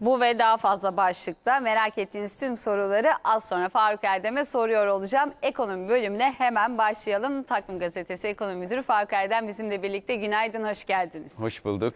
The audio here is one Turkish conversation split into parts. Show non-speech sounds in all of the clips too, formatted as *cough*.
Bu ve daha fazla başlıkta merak ettiğiniz tüm soruları az sonra Faruk Erdem'e soruyor olacağım. Ekonomi bölümüne hemen başlayalım. Takvim Gazetesi Ekonomi Müdürü Faruk Erdem bizimle birlikte. Günaydın, hoş geldiniz. Hoş bulduk.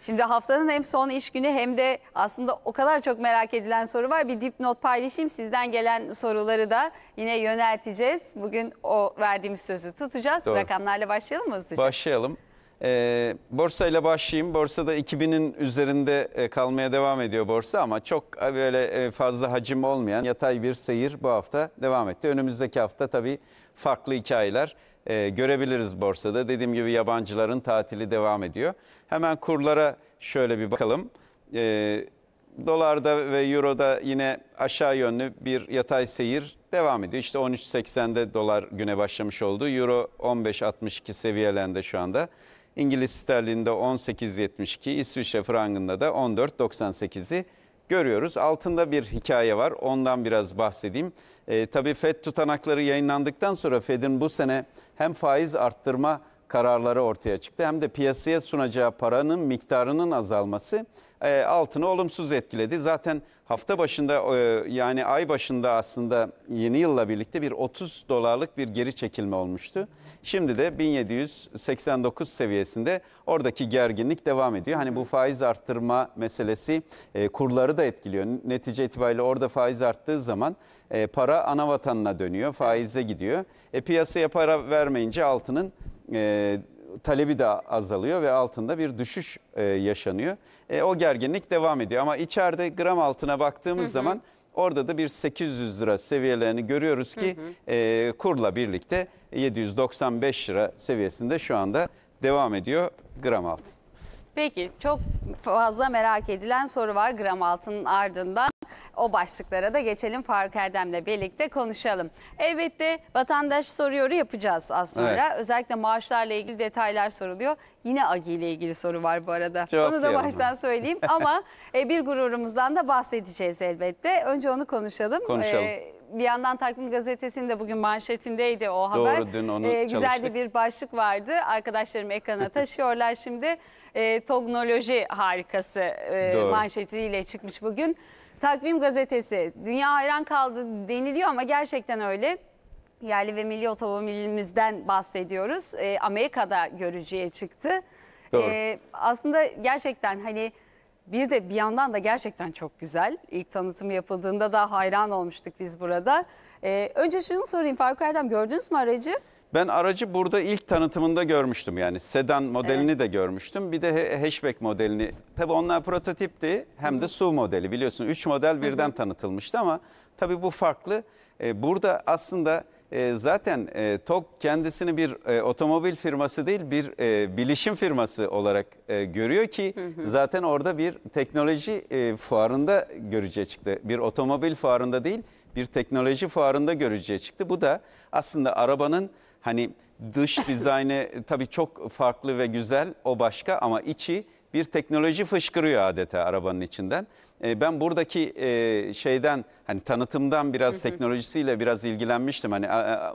Şimdi haftanın hem son iş günü hem de aslında o kadar çok merak edilen soru var. Bir dipnot paylaşayım. Sizden gelen soruları da yine yönelteceğiz. Bugün o verdiğimiz sözü tutacağız. Doğru. Rakamlarla başlayalım mı hızlıca? Başlayalım. E, borsa ile başlayayım. Borsada 2000'in üzerinde e, kalmaya devam ediyor borsa ama çok e, böyle e, fazla hacim olmayan yatay bir seyir bu hafta devam etti. Önümüzdeki hafta tabii farklı hikayeler e, görebiliriz borsada. Dediğim gibi yabancıların tatili devam ediyor. Hemen kurlara şöyle bir bakalım. E, dolarda ve euroda yine aşağı yönlü bir yatay seyir devam ediyor. İşte 13.80'de dolar güne başlamış oldu. Euro 15.62 seviyelerinde şu anda. İngiliz sterlinde 18.72, İsviçre frangında da 14.98'i görüyoruz. Altında bir hikaye var. Ondan biraz bahsedeyim. E, tabii FED tutanakları yayınlandıktan sonra FED'in bu sene hem faiz arttırma kararları ortaya çıktı hem de piyasaya sunacağı paranın miktarının azalması e, altını olumsuz etkiledi. Zaten hafta başında e, yani ay başında aslında yeni yılla birlikte bir 30 dolarlık bir geri çekilme olmuştu. Şimdi de 1789 seviyesinde oradaki gerginlik devam ediyor. Hani bu faiz arttırma meselesi e, kurları da etkiliyor. Netice itibariyle orada faiz arttığı zaman para ana vatanına dönüyor, faize gidiyor. E, piyasaya para vermeyince altının talebi de azalıyor ve altında bir düşüş e, yaşanıyor. E, o gerginlik devam ediyor ama içeride gram altına baktığımız hı hı. zaman orada da bir 800 lira seviyelerini görüyoruz ki hı hı. E, kurla birlikte 795 lira seviyesinde şu anda devam ediyor gram altın. Peki çok fazla merak edilen soru var gram altının ardından. O başlıklara da geçelim Faruk Erdem'le birlikte konuşalım. Elbette vatandaş soruyoru yapacağız az sonra. Evet. Özellikle maaşlarla ilgili detaylar soruluyor. Yine agi ile ilgili soru var bu arada. Cevap onu da baştan söyleyeyim *laughs* ama e, bir gururumuzdan da bahsedeceğiz elbette. Önce onu konuşalım. Konuşalım. Ee, bir yandan Takvim Gazetesi'nin de bugün manşetindeydi o haber. Doğru dün onu ee, Güzel de bir başlık vardı. Arkadaşlarım ekrana *laughs* taşıyorlar şimdi. E, Tognoloji harikası e, manşetiyle çıkmış bugün. Takvim gazetesi. Dünya hayran kaldı deniliyor ama gerçekten öyle. Yerli ve milli otomobilimizden bahsediyoruz. E, Amerika'da görücüye çıktı. Doğru. E, aslında gerçekten hani bir de bir yandan da gerçekten çok güzel. İlk tanıtım yapıldığında da hayran olmuştuk biz burada. E, önce şunu sorayım Faruk Erdem gördünüz mü aracı? Ben aracı burada ilk tanıtımında görmüştüm yani sedan modelini de görmüştüm. Bir de hatchback modelini. Tabii onlar prototipti hem de SUV modeli biliyorsun. Üç model birden tanıtılmıştı ama tabii bu farklı. E, burada aslında e, zaten e, TOK kendisini bir e, otomobil firması değil bir bilişim firması olarak görüyor ki zaten orada bir teknoloji fuarında göreceği çıktı. Bir otomobil fuarında değil bir teknoloji fuarında göreceği çıktı. Bu da aslında arabanın Hani dış *laughs* dizayne e, tabii çok farklı ve güzel o başka ama içi bir teknoloji fışkırıyor adeta arabanın içinden. E, ben buradaki e, şeyden hani tanıtımdan biraz teknolojisiyle biraz ilgilenmiştim. Hani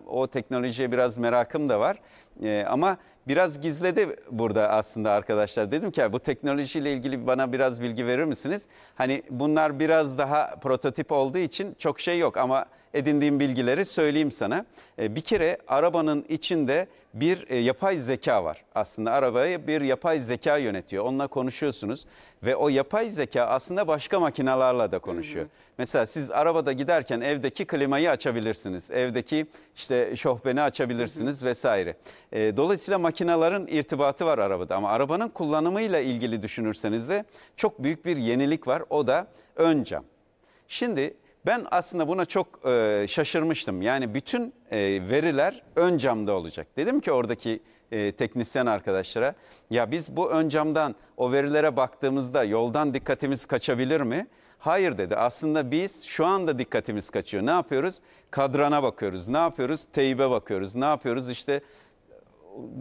o teknolojiye biraz merakım da var. E, ama biraz gizledi burada aslında arkadaşlar. Dedim ki bu teknolojiyle ilgili bana biraz bilgi verir misiniz? Hani bunlar biraz daha prototip olduğu için çok şey yok ama edindiğim bilgileri söyleyeyim sana. bir kere arabanın içinde bir yapay zeka var. Aslında arabayı bir yapay zeka yönetiyor. Onunla konuşuyorsunuz ve o yapay zeka aslında başka başka makinalarla da konuşuyor. Hı hı. Mesela siz arabada giderken evdeki klimayı açabilirsiniz. Evdeki işte şohbeni açabilirsiniz hı hı. vesaire. E, dolayısıyla makinaların irtibatı var arabada ama arabanın kullanımıyla ilgili düşünürseniz de çok büyük bir yenilik var. O da ön cam. Şimdi ben aslında buna çok e, şaşırmıştım. Yani bütün e, veriler ön camda olacak. Dedim ki oradaki e, teknisyen arkadaşlara ya biz bu ön camdan o verilere baktığımızda yoldan dikkatimiz kaçabilir mi? Hayır dedi. Aslında biz şu anda dikkatimiz kaçıyor. Ne yapıyoruz? Kadrana bakıyoruz. Ne yapıyoruz? Teybe bakıyoruz. Ne yapıyoruz? İşte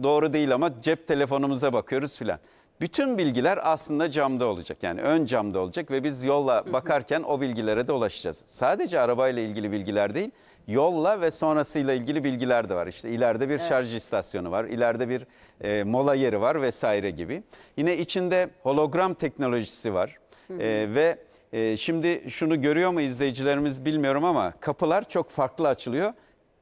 doğru değil ama cep telefonumuza bakıyoruz filan. Bütün bilgiler aslında camda olacak. Yani ön camda olacak ve biz yolla bakarken o bilgilere de ulaşacağız. Sadece arabayla ilgili bilgiler değil, yolla ve sonrasıyla ilgili bilgiler de var. İşte ileride bir evet. şarj istasyonu var, ileride bir e, mola yeri var vesaire gibi. Yine içinde hologram teknolojisi var e, ve e, şimdi şunu görüyor mu izleyicilerimiz bilmiyorum ama kapılar çok farklı açılıyor.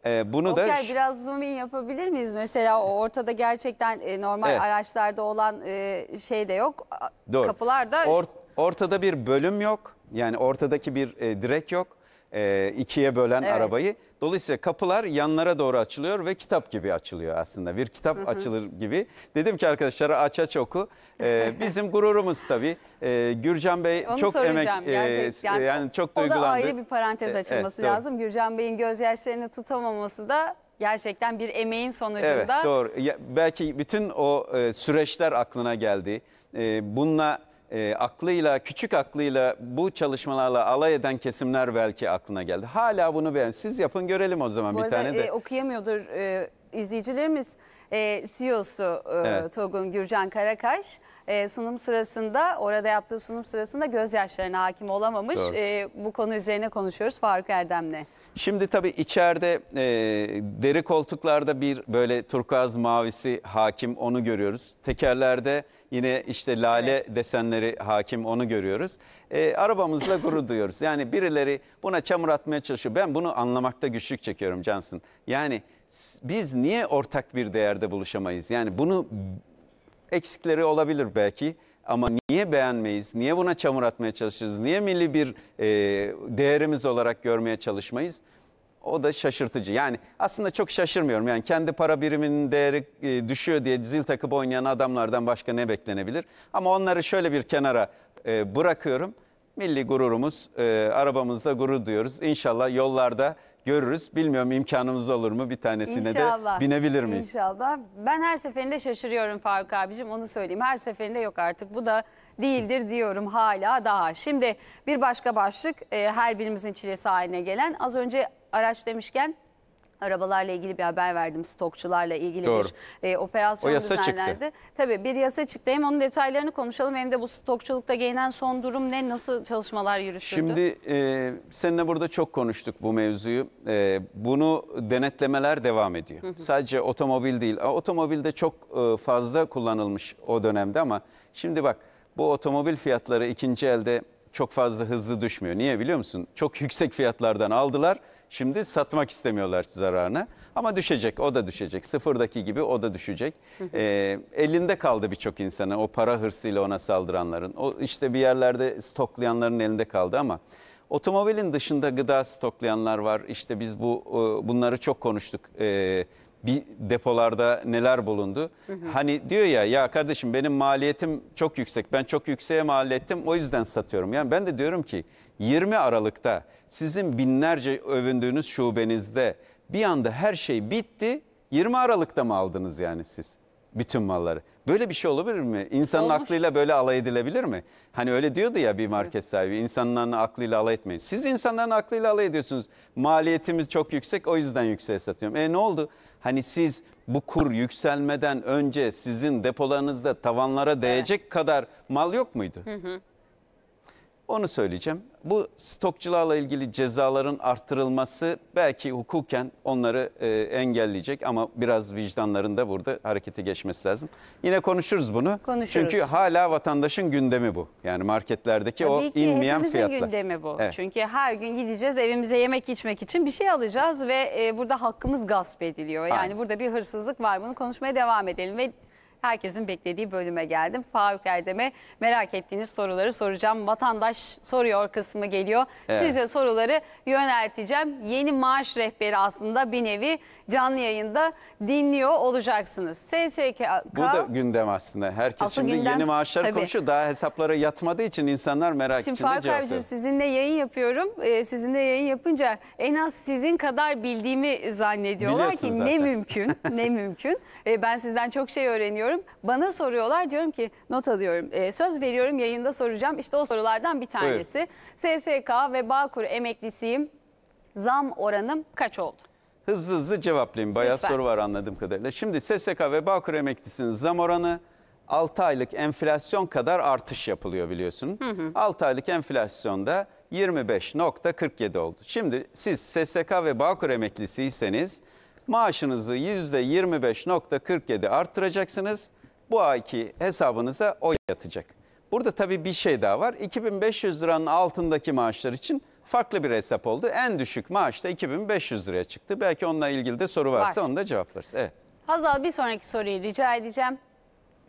E, bunu Oker, da biraz zoom in yapabilir miyiz? Mesela ortada gerçekten e, normal Evet. araçlarda olan e, şey de yok. Doğru. Kapılar da Or- ortada bir bölüm yok. Yani ortadaki bir e, direk yok e, ikiye bölen evet. arabayı. Dolayısıyla kapılar yanlara doğru açılıyor ve kitap gibi açılıyor aslında. Bir kitap hı hı. açılır gibi. Dedim ki arkadaşlara aç aç oku. E, *laughs* bizim gururumuz tabii. E, Gürcan Bey Onu çok emek e, yani çok duygulandı. O da ayrı bir parantez e, açılması evet, lazım. Doğru. Gürcan Bey'in gözyaşlarını tutamaması da gerçekten bir emeğin sonucunda. Evet doğru. Ya, belki bütün o e, süreçler aklına geldi. E, bununla e, aklıyla, küçük aklıyla bu çalışmalarla alay eden kesimler belki aklına geldi. Hala bunu ben siz yapın görelim o zaman Bu bir arada, tane de. E, okuyamıyordur e, izleyicilerimiz. E, CEO'su e, Evet. Togun Gürcan Karakaş e, sunum sırasında orada yaptığı sunum sırasında gözyaşlarına hakim olamamış. E, bu konu üzerine konuşuyoruz Faruk Erdem'le. Şimdi tabii içeride e, deri koltuklarda bir böyle turkuaz mavisi hakim onu görüyoruz. Tekerlerde yine işte lale evet. desenleri hakim onu görüyoruz. E, arabamızla gurur *laughs* duyuyoruz. Yani birileri buna çamur atmaya çalışıyor. Ben bunu anlamakta güçlük çekiyorum Cansın. Yani biz niye ortak bir değerde buluşamayız? Yani bunu eksikleri olabilir belki. Ama niye beğenmeyiz? Niye buna çamur atmaya çalışırız? Niye milli bir e, değerimiz olarak görmeye çalışmayız? O da şaşırtıcı. Yani aslında çok şaşırmıyorum. Yani kendi para biriminin değeri e, düşüyor diye zil takıp oynayan adamlardan başka ne beklenebilir? Ama onları şöyle bir kenara e, bırakıyorum milli gururumuz, e, arabamızda gurur duyuyoruz. İnşallah yollarda görürüz. Bilmiyorum imkanımız olur mu bir tanesine İnşallah. de binebilir miyiz? İnşallah. Ben her seferinde şaşırıyorum Faruk abicim onu söyleyeyim. Her seferinde yok artık bu da değildir diyorum hala daha. Şimdi bir başka başlık e, her birimizin çilesi haline gelen az önce araç demişken arabalarla ilgili bir haber verdim. Stokçularla ilgili Doğru. bir e, operasyon o yasa düzenlendi. Çıktı. Tabii bir yasa çıktı. Hem onun detaylarını konuşalım hem de bu stokçulukta gelinen son durum ne? Nasıl çalışmalar yürütüldü? Şimdi e, seninle burada çok konuştuk bu mevzuyu. E, bunu denetlemeler devam ediyor. Sadece otomobil değil. Otomobilde çok e, fazla kullanılmış o dönemde ama şimdi bak bu otomobil fiyatları ikinci elde çok fazla hızlı düşmüyor. Niye biliyor musun? Çok yüksek fiyatlardan aldılar. Şimdi satmak istemiyorlar zararına. Ama düşecek, o da düşecek. Sıfırdaki gibi o da düşecek. ee, elinde kaldı birçok insanın o para hırsıyla ona saldıranların. O işte bir yerlerde stoklayanların elinde kaldı ama... Otomobilin dışında gıda stoklayanlar var. İşte biz bu e, bunları çok konuştuk. E, bir depolarda neler bulundu. Hı hı. Hani diyor ya ya kardeşim benim maliyetim çok yüksek. Ben çok yükseğe mal ettim o yüzden satıyorum. Yani ben de diyorum ki 20 Aralık'ta sizin binlerce övündüğünüz şubenizde bir anda her şey bitti. 20 Aralık'ta mı aldınız yani siz? bütün malları. Böyle bir şey olabilir mi? İnsanın Olmuş. aklıyla böyle alay edilebilir mi? Hani öyle diyordu ya bir market sahibi insanların aklıyla alay etmeyin. Siz insanların aklıyla alay ediyorsunuz. Maliyetimiz çok yüksek o yüzden yükseğe satıyorum. E ne oldu? hani siz bu kur yükselmeden önce sizin depolarınızda tavanlara değecek kadar mal yok muydu? Hı hı. Onu söyleyeceğim. Bu stokçularla ilgili cezaların arttırılması belki hukuken onları e, engelleyecek ama biraz vicdanlarında burada harekete geçmesi lazım. Yine konuşuruz bunu. Konuşuruz. Çünkü hala vatandaşın gündemi bu. Yani marketlerdeki Tabii o ki inmeyen fiyatlar. gündemi bu. Evet. Çünkü her gün gideceğiz evimize yemek içmek için bir şey alacağız ve e, burada hakkımız gasp ediliyor. Yani Aynen. burada bir hırsızlık var. Bunu konuşmaya devam edelim ve herkesin beklediği bölüme geldim. Faruk Erdem'e merak ettiğiniz soruları soracağım. Vatandaş soruyor kısmı geliyor. Evet. Size soruları yönelteceğim. Yeni maaş rehberi aslında bir nevi canlı yayında dinliyor olacaksınız. SSK Bu da gündem aslında. Herkes şimdi gündem, yeni maaşlar tabii. konuşuyor. Daha hesaplara yatmadığı için insanlar merak şimdi içinde Faruk cevap abicim, sizinle yayın yapıyorum. Ee, sizinle yayın yapınca en az sizin kadar bildiğimi zannediyorlar Biliyorsun ki zaten. ne mümkün *laughs* ne mümkün. Ee, ben sizden çok şey öğreniyorum. Bana soruyorlar diyorum ki not alıyorum. Ee, söz veriyorum yayında soracağım. İşte o sorulardan bir tanesi. Buyur. SSK ve Bağkur emeklisiyim. Zam oranım kaç oldu? Hızlı hızlı cevaplayayım. Bayağı Lütfen. soru var anladığım kadarıyla. Şimdi SSK ve Bağkur emeklisinin zam oranı 6 aylık enflasyon kadar artış yapılıyor biliyorsun. Hı hı. 6 aylık enflasyonda 25.47 oldu. Şimdi siz SSK ve Bağkur emeklisiyseniz maaşınızı %25.47 arttıracaksınız. Bu ayki hesabınıza o yatacak. Burada tabii bir şey daha var. 2500 liranın altındaki maaşlar için farklı bir hesap oldu. En düşük maaş da 2500 liraya çıktı. Belki onunla ilgili de soru varsa Var. onu da cevaplarız. Evet. Hazal bir sonraki soruyu rica edeceğim.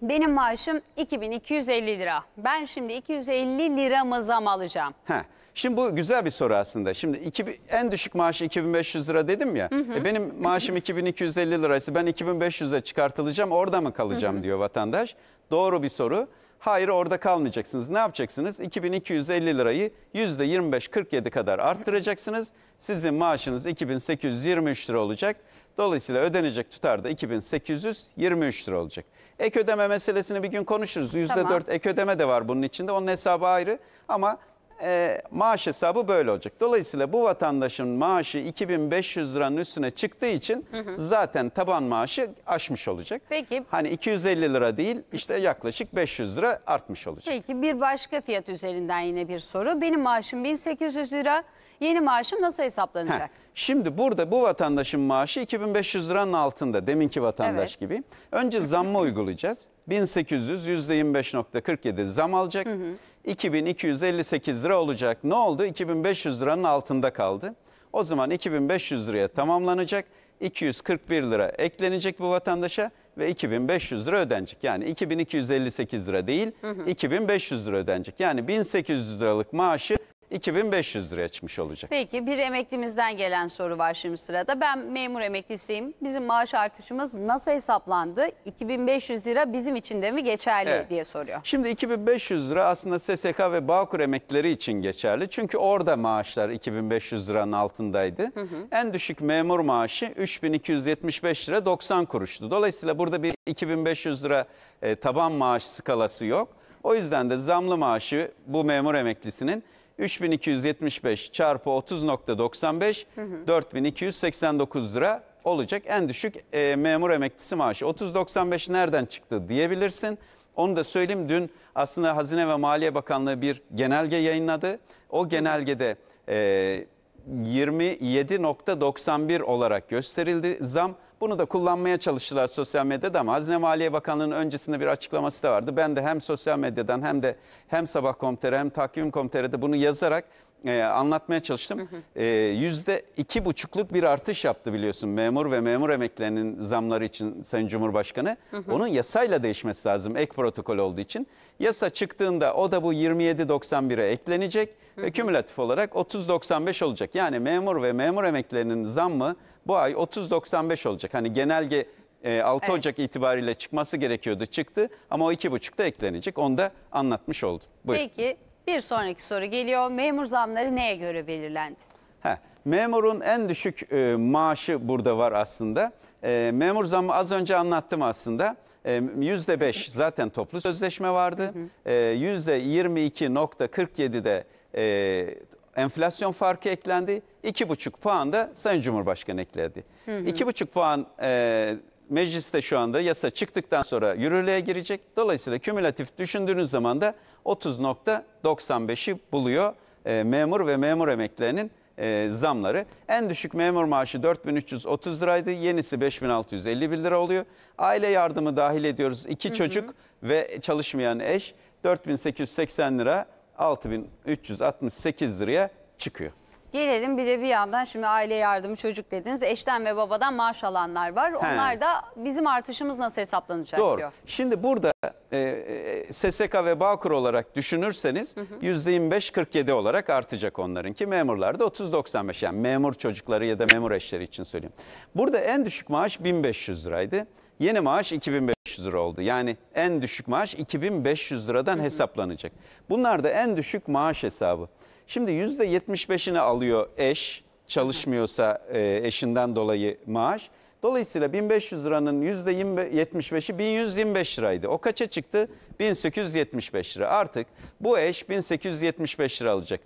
Benim maaşım 2250 lira. Ben şimdi 250 liramı zam alacağım. Ha, şimdi bu güzel bir soru aslında. Şimdi iki, en düşük maaşı 2500 lira dedim ya. E benim maaşım 2250 liraysa ben 2500'e çıkartılacağım orada mı kalacağım diyor vatandaş. Doğru bir soru. Hayır orada kalmayacaksınız. Ne yapacaksınız? 2250 lirayı %25-47 kadar arttıracaksınız. Sizin maaşınız 2823 lira olacak. Dolayısıyla ödenecek tutar da 2823 lira olacak. Ek ödeme meselesini bir gün konuşuruz. %4 tamam. ek ödeme de var bunun içinde. Onun hesabı ayrı ama e, maaş hesabı böyle olacak. Dolayısıyla bu vatandaşın maaşı 2500 liranın üstüne çıktığı için hı hı. zaten taban maaşı aşmış olacak. Peki. Hani 250 lira değil işte yaklaşık 500 lira artmış olacak. Peki bir başka fiyat üzerinden yine bir soru. Benim maaşım 1800 lira. Yeni maaşım nasıl hesaplanacak? Heh. Şimdi burada bu vatandaşın maaşı 2500 liranın altında deminki vatandaş evet. gibi. Önce zammı uygulayacağız. 1800 %25.47 zam alacak. Hı hı. 2258 lira olacak. Ne oldu? 2500 liranın altında kaldı. O zaman 2500 liraya tamamlanacak. 241 lira eklenecek bu vatandaşa ve 2500 lira ödenecek. Yani 2258 lira değil hı hı. 2500 lira ödenecek. Yani 1800 liralık maaşı 2500 lira çıkmış olacak. Peki bir emeklimizden gelen soru var şimdi sırada. Ben memur emeklisiyim. Bizim maaş artışımız nasıl hesaplandı? 2500 lira bizim için de mi geçerli Evet. diye soruyor. Şimdi 2500 lira aslında SSK ve Bağkur emeklileri için geçerli. Çünkü orada maaşlar 2500 liranın altındaydı. En düşük memur maaşı 3275 lira 90 kuruştu. Dolayısıyla burada bir 2500 lira e, taban maaş skalası yok. O yüzden de zamlı maaşı bu memur emeklisinin 3275 çarpı 30.95 4289 lira olacak. En düşük e, memur emeklisi maaşı 30.95 nereden çıktı diyebilirsin. Onu da söyleyeyim dün aslında Hazine ve Maliye Bakanlığı bir genelge yayınladı. O genelgede e, 27.91 olarak gösterildi zam. Bunu da kullanmaya çalıştılar sosyal medyada ama Hazine Maliye Bakanlığı'nın öncesinde bir açıklaması da vardı. Ben de hem sosyal medyadan hem de hem Sabah Komteri hem Takvim de bunu yazarak e, anlatmaya çalıştım. E, yüzde iki buçukluk bir artış yaptı biliyorsun memur ve memur emeklerinin zamları için Sayın Cumhurbaşkanı. Hı hı. Onun yasayla değişmesi lazım ek protokol olduğu için. Yasa çıktığında o da bu 27.91'e eklenecek hı hı. ve kümülatif olarak 30.95 olacak. Yani memur ve memur emeklerinin zammı bu ay 30.95 olacak. Hani genelge 6 e, evet. Ocak itibariyle çıkması gerekiyordu çıktı ama o 2,5'da eklenecek onu da anlatmış oldum. Buyurun. Peki bir sonraki soru geliyor. Memur zamları neye göre belirlendi? Heh, memurun en düşük e, maaşı burada var aslında. E, memur zamı az önce anlattım aslında. E, yüzde beş zaten toplu sözleşme vardı. E, yüzde yirmi iki nokta kırk yedide e, enflasyon farkı eklendi. İki buçuk puan da Sayın Cumhurbaşkanı ekledi. İki buçuk puan e, mecliste şu anda yasa çıktıktan sonra yürürlüğe girecek. Dolayısıyla kümülatif düşündüğünüz zaman da 30.95'i buluyor e, memur ve memur emeklerinin e, zamları. En düşük memur maaşı 4330 liraydı. Yenisi 5651 lira oluyor. Aile yardımı dahil ediyoruz. İki hı hı. çocuk ve çalışmayan eş 4880 lira 6368 liraya çıkıyor. Gelelim bir de bir yandan şimdi aile yardımı çocuk dediniz. Eşten ve babadan maaş alanlar var. Onlar da bizim artışımız nasıl hesaplanacak Doğru. diyor. Şimdi burada e, e SSK ve Bağkur olarak düşünürseniz %25-47 olarak artacak onlarınki. Memurlarda 30-95 yani memur çocukları ya da memur eşleri için söyleyeyim. Burada en düşük maaş 1500 liraydı. Yeni maaş 2500 lira oldu. Yani en düşük maaş 2500 liradan hesaplanacak. Bunlar da en düşük maaş hesabı. Şimdi %75'ini alıyor eş çalışmıyorsa e, eşinden dolayı maaş. Dolayısıyla 1500 liranın %75'i 1125 liraydı. O kaça çıktı? 1875 lira. Artık bu eş 1875 lira alacak.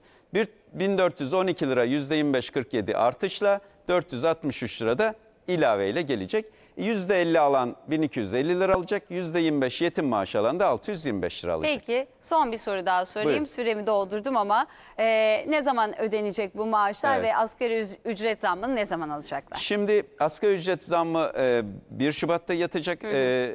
1412 lira %25 47 artışla 463 lira da ilaveyle gelecek. %50 alan 1250 lira alacak. %25 yetim maaşı alan da 625 lira alacak. Peki son bir soru daha sorayım. Buyurun. Süremi doldurdum ama e, ne zaman ödenecek bu maaşlar Evet. ve asgari ücret zammını ne zaman alacaklar? Şimdi asgari ücret zammı e, 1 Şubat'ta yatacak. E,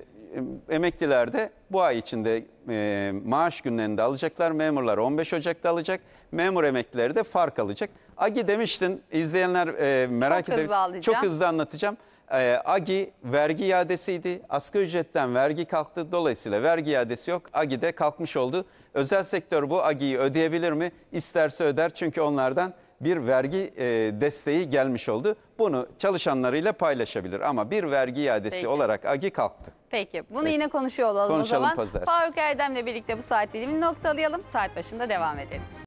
emekliler de bu ay içinde e, maaş günlerinde alacaklar. Memurlar 15 Ocak'ta alacak. Memur emeklileri de fark alacak. Agi demiştin izleyenler e, merak ediyor. çok hızlı anlatacağım. Ee, AGI vergi iadesiydi. Asgari ücretten vergi kalktı. Dolayısıyla vergi iadesi yok. AGI de kalkmış oldu. Özel sektör bu AGI'yi ödeyebilir mi? İsterse öder. Çünkü onlardan bir vergi e, desteği gelmiş oldu. Bunu çalışanlarıyla paylaşabilir ama bir vergi iadesi Peki. olarak AGI kalktı. Peki bunu Peki. yine konuşuyor olalım Konuşalım o zaman. Pazartesi. Faruk Erdem'le birlikte bu saat dilimini noktalayalım. Saat başında devam edelim.